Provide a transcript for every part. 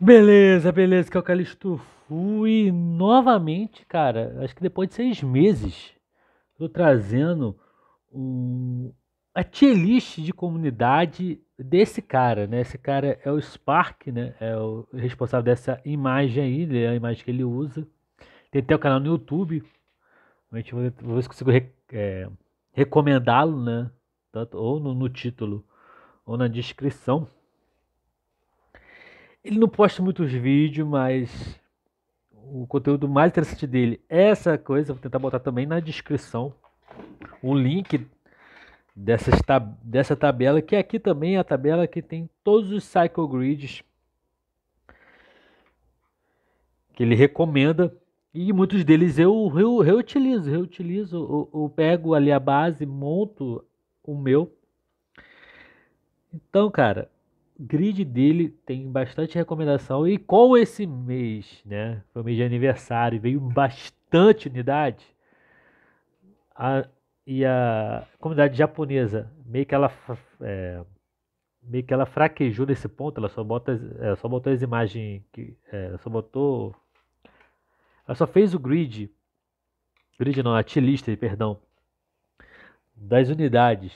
Beleza, beleza, que é o Calixto. Fui novamente, cara, acho que depois de seis meses, tô trazendo um, a tier list de comunidade desse cara, né? Esse cara é o Spark, né? É o responsável dessa imagem aí, é a imagem que ele usa. Tem até o canal no YouTube. A gente vai ver se consigo re, é, recomendá-lo, né? Tanto, ou no, no título ou na descrição. Ele não posta muitos vídeos, mas o conteúdo mais interessante dele é essa coisa. Vou tentar botar também na descrição o link dessa, dessa tabela, que é aqui também é a tabela que tem todos os cycle grids que ele recomenda. E muitos deles eu, eu reutilizo, reutilizo, eu, eu pego ali a base, monto o meu. Então, cara, grid dele tem bastante recomendação. E com esse mês, né? Foi o mês de aniversário, veio bastante unidade. A, e a comunidade japonesa meio que ela é, meio que ela fraquejou nesse ponto. Ela só bota, ela só botou as imagens que, é, ela só botou, ela só fez o grid, grid não, a t perdão, das unidades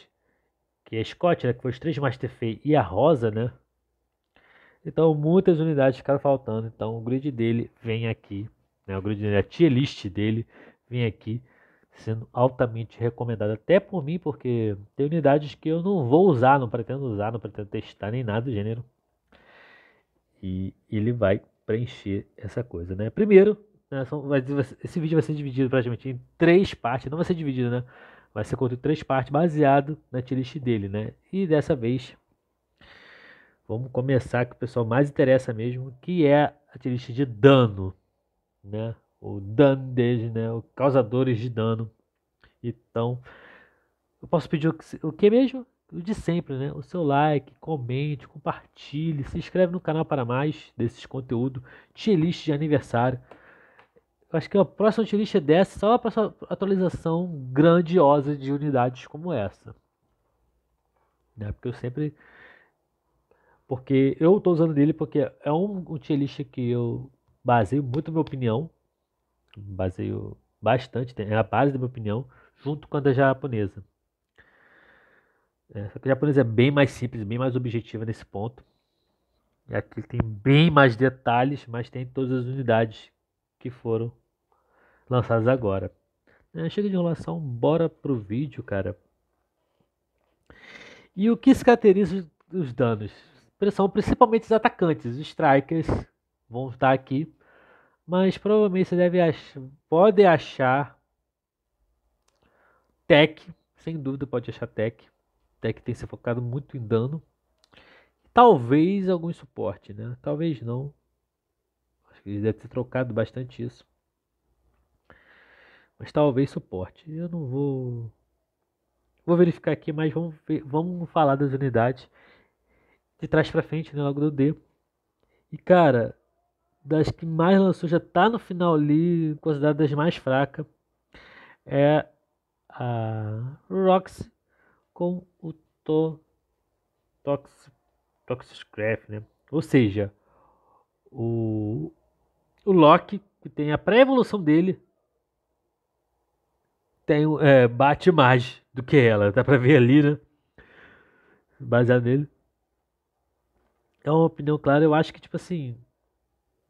que é a Scott, né, que foi os três Master Fei e a Rosa, né? Então muitas unidades ficaram faltando. Então o grid dele vem aqui, né? O grid dele, a tier list dele vem aqui sendo altamente recomendado até por mim, porque tem unidades que eu não vou usar, não pretendo usar, não pretendo testar nem nada do gênero. E ele vai preencher essa coisa, né? Primeiro, né, são, vai, esse vídeo vai ser dividido praticamente em três partes, não vai ser dividido, né? vai ser contra três partes baseado na tier dele, né? E dessa vez vamos começar que o pessoal mais interessa mesmo, que é a tier de dano, né? O dano desde, né? O causadores de dano. Então, eu posso pedir o que, o que mesmo? O de sempre, né? O seu like, comente, compartilhe, se inscreve no canal para mais desses conteúdos, tier list de aniversário acho que a próxima utilista é dessa só para essa atualização grandiosa de unidades como essa. Né? Porque eu sempre. Porque eu estou usando dele porque é um utilista que eu baseio muito minha opinião. Baseio bastante, é a base da minha opinião, junto com a da japonesa. É, só que a japonesa é bem mais simples, bem mais objetiva nesse ponto. E aqui tem bem mais detalhes, mas tem todas as unidades que foram lançadas agora. É, chega de enrolação, bora pro vídeo, cara. E o que se caracteriza os danos? São principalmente os atacantes, os strikers vão estar aqui, mas provavelmente você deve achar, pode achar tech, sem dúvida pode achar tech. Tech tem se focado muito em dano. Talvez algum suporte, né? Talvez não. Acho que ele deve ter trocado bastante isso. Mas talvez suporte. Eu não vou. Vou verificar aqui, mas vamos, ver, vamos falar das unidades de trás para frente, né? Logo do D. E cara, das que mais lançou já tá no final ali, considerada das mais fracas, é a Rox com o to, Tox, Toxicraft, né? Ou seja, o, o Loki, que tem a pré-evolução dele, tem, é, bate mais do que ela. Dá pra ver ali, né? Baseado nele. É uma opinião clara. Eu acho que, tipo assim,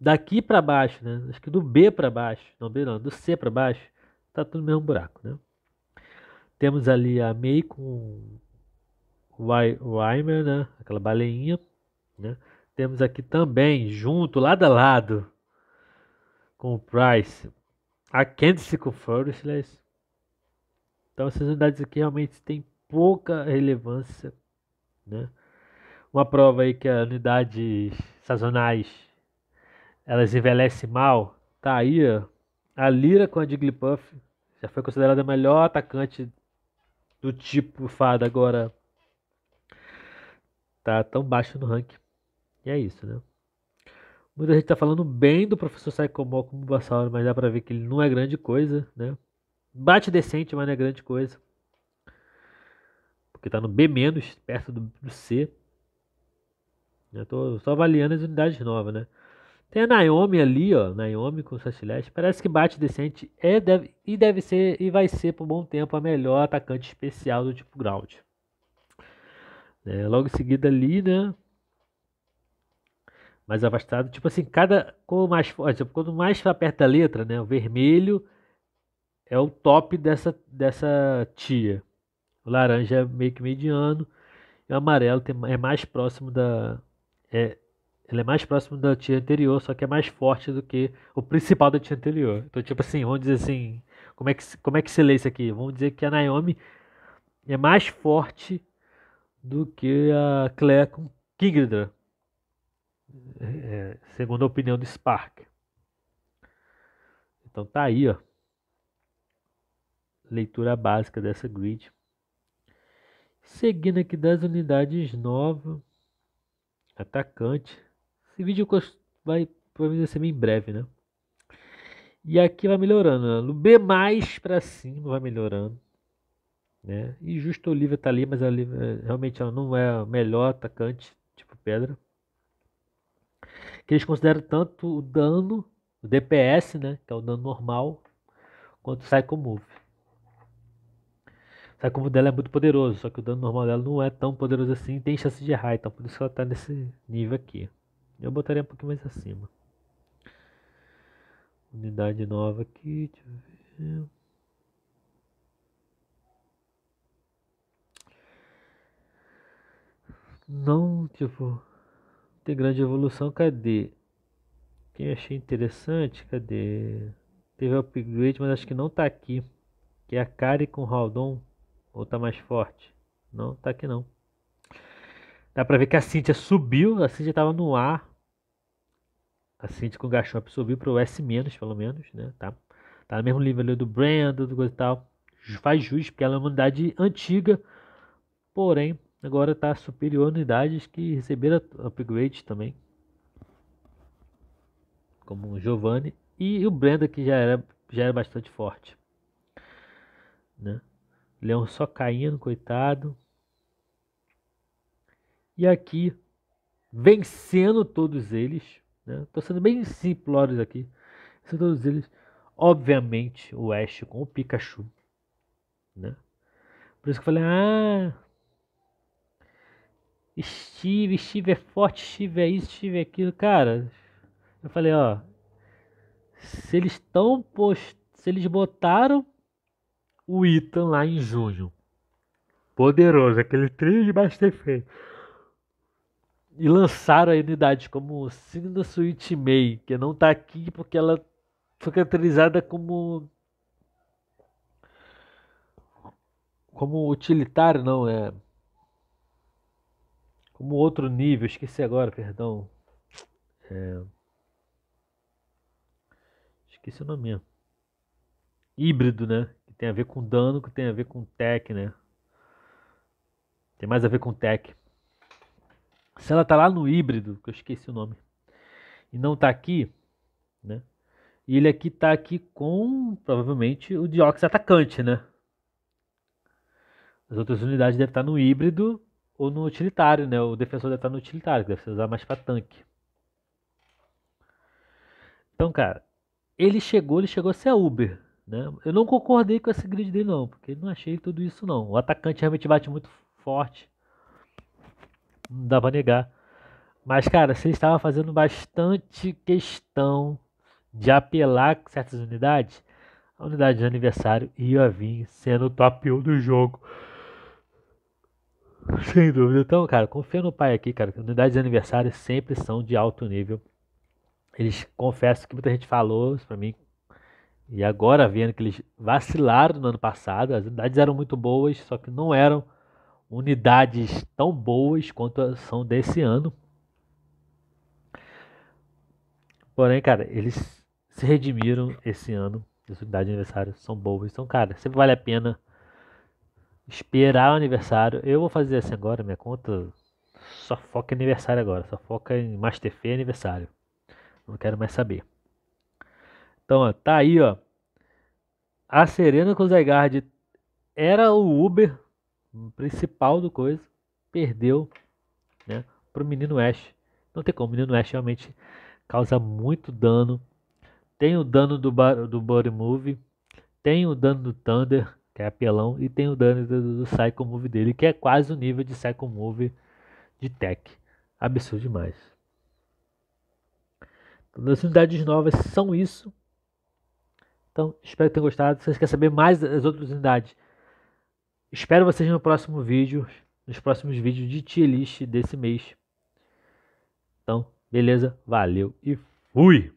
daqui para baixo, né? Acho que do B para baixo, não B não, do C para baixo, tá tudo no mesmo buraco, né? Temos ali a May com o Weimer, né? Aquela baleinha, né? Temos aqui também, junto, lado a lado, com o Price, a Candice com o então essas unidades aqui realmente têm pouca relevância, né? Uma prova aí que as unidades sazonais elas envelhecem mal, tá aí ó, a Lira com a Jigglypuff já foi considerada a melhor atacante do tipo fada agora tá tão baixo no ranking. E é isso, né? Muita gente tá falando bem do professor Saikomo como Bulbasaur, mas dá pra ver que ele não é grande coisa, né? Bate decente, mas não é grande coisa. Porque tá no B-, perto do, C. Eu tô só avaliando as unidades novas, né? Tem a Naomi ali, ó. Naomi com sua Parece que bate decente é, deve, e deve ser e vai ser por um bom tempo a melhor atacante especial do tipo ground. É, logo em seguida ali, né? Mais afastado. Tipo assim, cada cor mais forte. Ah, tipo, quanto mais aperta a letra, né? O vermelho é o top dessa, dessa tia. O laranja é meio que mediano. E o amarelo tem, é mais próximo da. É, ele é mais próximo da tia anterior, só que é mais forte do que o principal da tia anterior. Então, tipo assim, vamos dizer assim. Como é que, como é que se lê isso aqui? Vamos dizer que a Naomi é mais forte do que a Claire com Kingdra. É, é segundo a opinião do Spark. Então tá aí, ó leitura básica dessa grid. Seguindo aqui das unidades novas, atacante. Esse vídeo vai provavelmente ser bem breve, né? E aqui vai melhorando, né? no B mais para cima vai melhorando, né? E justo o tá ali, mas a é, realmente ela não é a melhor atacante, tipo pedra. Que eles consideram tanto o dano, o DPS, né, que é o dano normal, quanto o Psycho Move. Sabe como o dela é muito poderoso, só que o dano normal dela não é tão poderoso assim e tem chance de errar, então por isso ela tá nesse nível aqui. Eu botaria um pouquinho mais acima. Unidade nova aqui, deixa eu ver. Não, tipo, tem grande evolução, cadê? Quem achei interessante, cadê? Teve upgrade, mas acho que não tá aqui. Que é a Kari com Raldon. Ou tá mais forte? Não, tá aqui não. Dá pra ver que a Cintia subiu, a Cintia tava no ar. A Cintia com o Gachop subiu pro S- pelo menos, né? Tá, tá no mesmo nível ali do Brenda do coisa e tal. Faz jus, porque ela é uma unidade antiga, porém, agora tá superior a unidades que receberam upgrade também. Como o Giovanni e o Brenda que já era, já era bastante forte. Né? Leão só caindo, coitado. E aqui, vencendo todos eles. Né? Tô sendo bem simplórios aqui. São todos eles. Obviamente, o Ash com o Pikachu. Né? Por isso que eu falei, ah... Steve, Steve é forte, Steve é isso, Steve é aquilo. Cara, eu falei, ó... Se eles estão post... Se eles botaram o Ethan lá em junho. Poderoso, aquele trio de Master Fame. E lançaram a unidade como Signa Suite May, que não tá aqui porque ela foi caracterizada como. Como utilitário, não, é. Como outro nível, esqueci agora, perdão. É... Esqueci o nome mesmo. Híbrido, né? tem a ver com dano que tem a ver com tech, né? Tem mais a ver com tech. Se ela tá lá no híbrido, que eu esqueci o nome, e não tá aqui, né? E ele aqui tá aqui com provavelmente o dióxido atacante, né? As outras unidades devem estar no híbrido ou no utilitário, né? O defensor deve estar no utilitário, que deve ser usado mais para tanque. Então, cara, ele chegou, ele chegou a ser a Uber. Né? Eu não concordei com esse grid dele, não, porque não achei tudo isso, não. O atacante realmente bate muito forte. Não dá pra negar. Mas, cara, se ele estava fazendo bastante questão de apelar com certas unidades, a unidade de aniversário ia vir sendo o top 1 do jogo. Sem dúvida. Então, cara, confia no pai aqui, cara. Unidades de aniversário sempre são de alto nível. Eles confessam que muita gente falou para mim e agora, vendo que eles vacilaram no ano passado, as unidades eram muito boas, só que não eram unidades tão boas quanto são desse ano. Porém, cara, eles se redimiram esse ano. As unidades de aniversário são boas. Então, cara, sempre vale a pena esperar o aniversário. Eu vou fazer assim agora, minha conta só foca em aniversário agora. Só foca em Master Fê aniversário. Não quero mais saber. Então, ó, tá aí, ó. A Serena com o Zygarde era o Uber principal do coisa. Perdeu, né? Pro menino Ash. Não tem como, o menino Ash realmente causa muito dano. Tem o dano do, do Body Move, tem o dano do Thunder, que é apelão, e tem o dano do, do Psycho Move dele, que é quase o nível de Psycho Move de Tech. Absurdo demais. as unidades novas são isso. Então, espero que tenham gostado. Se vocês querem saber mais das outras unidades, espero vocês no próximo vídeo, nos próximos vídeos de tier list desse mês. Então, beleza, valeu e fui!